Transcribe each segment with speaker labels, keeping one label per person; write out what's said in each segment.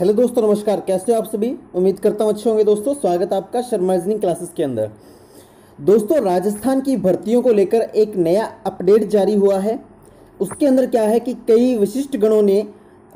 Speaker 1: hello दोस्तों नमस्कार कैसे हो आप सभी उम्मीद करता हूँ अच्छे होंगे दोस्तों स्वागत आपका शर्मा रीजनिंग क्लासेस के अंदर दोस्तों राजस्थान की भर्तियों को लेकर एक नया अपडेट जारी हुआ है उसके अंदर क्या है कि कई विशिष्ट गणों ने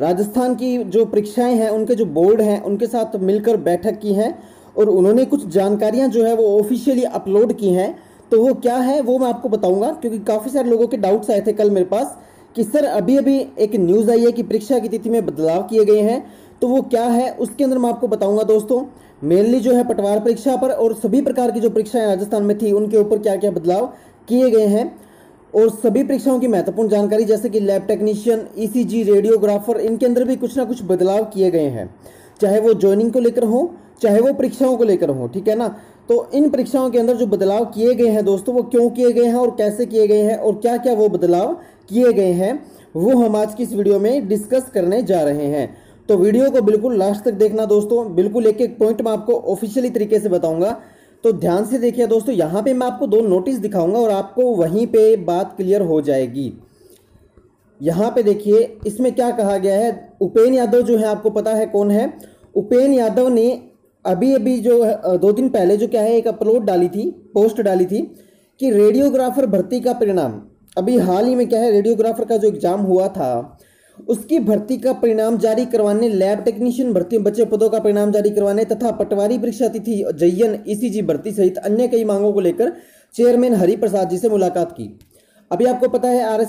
Speaker 1: राजस्थान की जो परीक्षाएं हैं उनके जो बोर्ड हैं उनके साथ मिलकर बैठक की हैं और उन्होंने कुछ जानकारियाँ जो है वो ऑफिशियली अपलोड की हैं तो वो क्या है वो मैं आपको बताऊँगा क्योंकि काफ़ी सारे लोगों के डाउट्स आए थे कल मेरे पास कि सर अभी अभी एक न्यूज़ आई है कि परीक्षा की तिथि में बदलाव किए गए हैं तो वो क्या है उसके अंदर मैं आपको बताऊंगा दोस्तों मेनली जो है पटवार परीक्षा पर और सभी प्रकार की जो परीक्षाएं राजस्थान में थी उनके ऊपर क्या क्या बदलाव किए गए हैं और सभी परीक्षाओं की महत्वपूर्ण जानकारी जैसे कि लैब टेक्नीशियन ईसीजी रेडियोग्राफर इनके अंदर भी कुछ ना कुछ बदलाव किए गए हैं चाहे वो ज्वाइनिंग को लेकर हो चाहे वो परीक्षाओं को लेकर हो ठीक है ना तो इन परीक्षाओं के अंदर जो बदलाव किए गए हैं दोस्तों वो क्यों किए गए हैं और कैसे किए गए हैं और क्या क्या वो बदलाव किए गए हैं वो हम आज की इस वीडियो में डिस्कस करने जा रहे हैं तो वीडियो को बिल्कुल लास्ट तक देखना दोस्तों बिल्कुल एक एक पॉइंट मैं आपको ऑफिशियली तरीके से बताऊंगा तो ध्यान से देखिए दोस्तों यहाँ पे मैं आपको दो नोटिस दिखाऊंगा और आपको वहीं पे बात क्लियर हो जाएगी यहाँ पे देखिए इसमें क्या कहा गया है उपेन यादव जो है आपको पता है कौन है उपेन यादव ने अभी अभी जो है दो दिन पहले जो क्या है एक अपलोड डाली थी पोस्ट डाली थी कि रेडियोग्राफर भर्ती का परिणाम अभी हाल ही में क्या है रेडियोग्राफर का जो एग्ज़ाम हुआ था उसकी भर्ती का परिणाम जारी करवाने लैब टेक्नीशियन भर्ती बचे पदों का परिणाम जारी करवाने तथा पटवारी परीक्षा तिथि जयन ईसीजी भर्ती सहित अन्य कई मांगों को लेकर चेयरमैन हरि प्रसाद जी से मुलाकात की अभी आपको पता है आर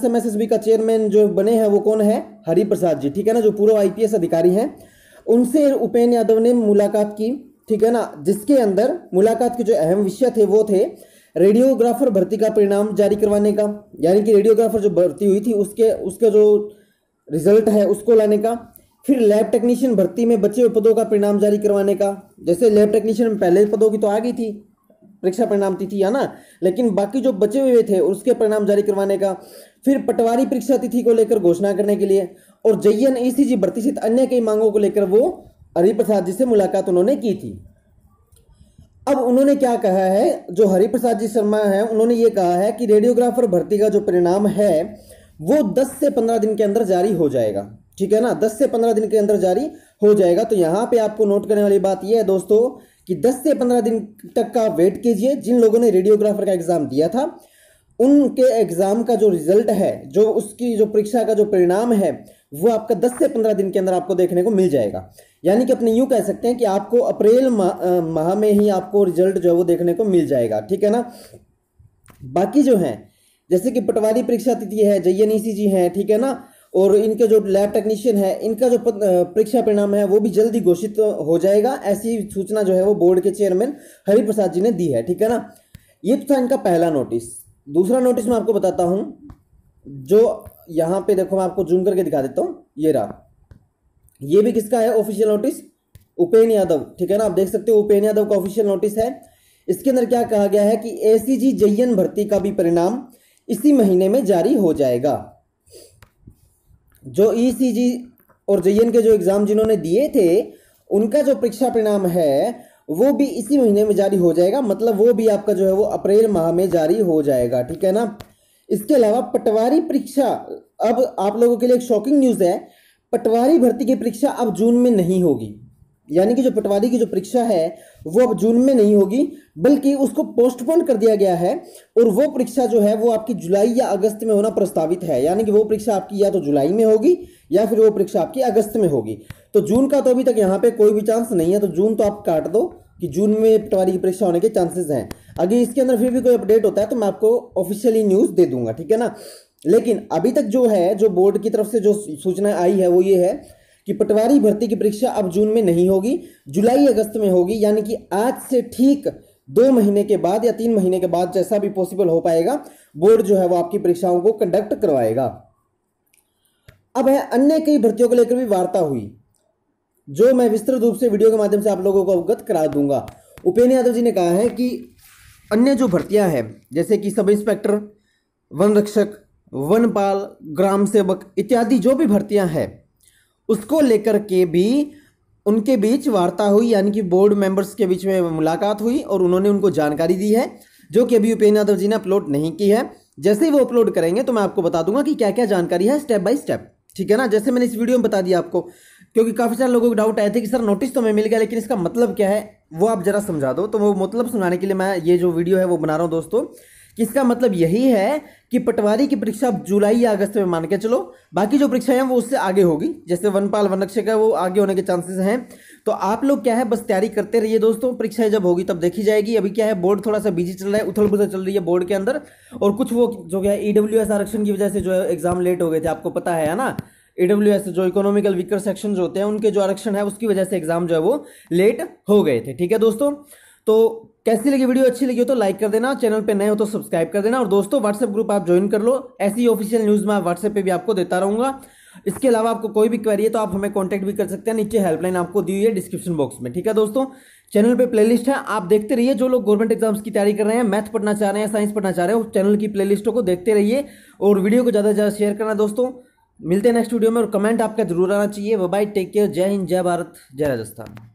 Speaker 1: का चेयरमैन जो बने हैं वो कौन है हरि प्रसाद जी ठीक है ना जो पूर्व आई अधिकारी हैं उनसे उपेन्द्र यादव ने मुलाकात की ठीक है ना जिसके अंदर मुलाकात के जो अहम विषय थे वो थे रेडियोग्राफर भर्ती का परिणाम जारी करवाने का यानी कि रेडियोग्राफर जो भर्ती हुई थी उसके उसका जो रिजल्ट है उसको लाने का फिर लैब टेक्नीशियन भर्ती में बचे हुए पदों का परिणाम जारी करवाने का जैसे लैब टेक्नीशियन में पहले पदों की तो आ गई थी परीक्षा परिणाम तिथि है ना लेकिन बाकी जो बचे हुए थे उसके परिणाम जारी करवाने का फिर पटवारी परीक्षा तिथि को लेकर घोषणा करने के लिए और जयन जी e भर्ती सहित अन्य कई मांगों को लेकर वो हरिप्रसाद जी से मुलाकात उन्होंने की थी अब उन्होंने क्या कहा है जो हरिप्रसाद जी शर्मा है उन्होंने ये कहा है कि रेडियोग्राफर भर्ती का जो परिणाम है वो 10 से 15 दिन के अंदर जारी हो जाएगा ठीक है ना 10 से 15 दिन के अंदर जारी हो जाएगा तो यहाँ पे आपको नोट करने वाली बात यह है दोस्तों कि 10 से 15 दिन तक का वेट कीजिए जिन लोगों ने रेडियोग्राफर का एग्ज़ाम दिया था उनके एग्ज़ाम का जो रिजल्ट है जो उसकी जो परीक्षा का जो परिणाम है वो आपका 10 से 15 दिन के अंदर आपको देखने को मिल जाएगा यानी कि अपने यूँ कह सकते हैं कि आपको अप्रैल माह में ही आपको रिजल्ट जो है वो देखने को मिल जाएगा ठीक है ना बाकी जो हैं जैसे कि पटवारी परीक्षा तिथि है जे जी हैं ठीक है ना और इनके जो लैब टेक्नीशियन है इनका जो परीक्षा परिणाम है वो भी जल्दी घोषित हो जाएगा ऐसी सूचना जो है वो बोर्ड के चेयरमैन हरिप्रसाद जी ने दी है ठीक है ना ये तो था इनका पहला नोटिस दूसरा नोटिस मैं आपको बताता हूँ जो यहाँ पे देखो मैं आपको जूम करके दिखा देता हूँ ये रहा ये भी किसका है ऑफिशियल नोटिस उपेन यादव ठीक है ना आप देख सकते हो उपेन यादव का ऑफिशियल नोटिस है इसके अंदर क्या कहा गया है कि ए सी जी भर्ती का भी परिणाम इसी महीने में जारी हो जाएगा जो ईसीजी e और जेएन के जो एग्ज़ाम जिन्होंने दिए थे उनका जो परीक्षा परिणाम है वो भी इसी महीने में जारी हो जाएगा मतलब वो भी आपका जो है वो अप्रैल माह में जारी हो जाएगा ठीक है ना इसके अलावा पटवारी परीक्षा अब आप लोगों के लिए एक शॉकिंग न्यूज़ है पटवारी भर्ती की परीक्षा अब जून में नहीं होगी यानी कि जो पटवारी की जो परीक्षा है वो अब जून में नहीं होगी बल्कि उसको पोस्टपोन कर दिया गया है और वो परीक्षा जो है वो आपकी जुलाई या अगस्त में होना प्रस्तावित है यानी कि वो परीक्षा आपकी या तो जुलाई में होगी या फिर वो परीक्षा आपकी अगस्त में होगी तो जून का तो अभी तक यहाँ पे कोई भी चांस नहीं है तो जून तो आप काट दो कि जून में पटवारी की परीक्षा होने के चांसेस हैं अगर इसके अंदर फिर भी कोई अपडेट होता है तो मैं आपको ऑफिशियली न्यूज़ दे दूंगा ठीक है ना लेकिन अभी तक जो है जो बोर्ड की तरफ से जो सूचना आई है वो ये है कि पटवारी भर्ती की परीक्षा अब जून में नहीं होगी जुलाई अगस्त में होगी यानी कि आज से ठीक दो महीने के बाद या तीन महीने के बाद जैसा भी पॉसिबल हो पाएगा बोर्ड जो है वो आपकी परीक्षाओं को कंडक्ट करवाएगा अब है अन्य कई भर्तियों को लेकर भी वार्ता हुई जो मैं विस्तृत रूप से वीडियो के माध्यम से आप लोगों को अवगत करा दूंगा उपेन्द्र यादव जी ने कहा है कि अन्य जो भर्तियां हैं जैसे कि सब इंस्पेक्टर वन रक्षक वनपाल ग्राम सेवक इत्यादि जो भी भर्तियां हैं उसको लेकर के भी उनके बीच वार्ता हुई यानी कि बोर्ड मेंबर्स के बीच में मुलाकात हुई और उन्होंने उनको जानकारी दी है जो कि अभी उपेन्द्र यादव जी ने अपलोड नहीं की है जैसे ही वो अपलोड करेंगे तो मैं आपको बता दूंगा कि क्या क्या जानकारी है स्टेप बाय स्टेप ठीक है ना जैसे मैंने इस वीडियो में बता दिया आपको क्योंकि काफ़ी सारे लोगों को डाउट आए थे कि सर नोटिस तो हमें मिल गया लेकिन इसका मतलब क्या है वो आप जरा समझा दो तो वो मतलब समझाने के लिए मैं ये जो वीडियो है वो बना रहा हूँ दोस्तों किसका मतलब यही है कि पटवारी की परीक्षा जुलाई या अगस्त में मान के चलो बाकी जो परीक्षाएं हैं वो उससे आगे होगी जैसे वनपाल वनक्षय का वो आगे होने के चांसेस हैं तो आप लोग क्या है बस तैयारी करते रहिए दोस्तों परीक्षाएं जब होगी तब देखी जाएगी अभी क्या है बोर्ड थोड़ा सा बिजी चल रहा है उथल पुथल चल रही है बोर्ड के अंदर और कुछ वो जो क्या है ई e आरक्षण की वजह से जो है एग्जाम लेट हो गए थे आपको पता है ना ई e जो इकोनॉमिकल वीकर सेक्शन जो होते हैं उनके जो आरक्षण है उसकी वजह से एग्जाम जो है वो लेट हो गए थे ठीक है दोस्तों तो कैसी लगी वीडियो अच्छी लगी हो तो लाइक कर देना चैनल पे नए हो तो सब्सक्राइब कर देना और दोस्तों व्हाट्सएप ग्रुप आप ज्वाइन कर लो ऐसी ऑफिशियल न्यूज़ मैं व्हाट्सएप पे भी आपको देता रहूँगा इसके अलावा आपको कोई भी क्वेरी है तो आप हमें कॉन्टैक्ट भी कर सकते हैं नीचे हेल्पलाइन आपको दी हुई है डिस्क्रिप्शन बॉक्स में ठीक है दोस्तों चैनल पर प्लेलिस्ट है आप देखते रहिए जो लोग गवर्नमेंट एग्जाम्स की तैयारी कर रहे हैं मैथ पढ़ना चाह रहे हैं साइंस पढ़ना चाह रहे हो चैनल की प्ले को देखते रहिए और वीडियो को ज़्यादा से ज़्यादा शेयर करना दोस्तों मिलते हैं नेक्स्ट वीडियो में और कमेंट आपका जरूर आना चाहिए बाय टेक केयर जय हिंद जय भारत जय राजस्थान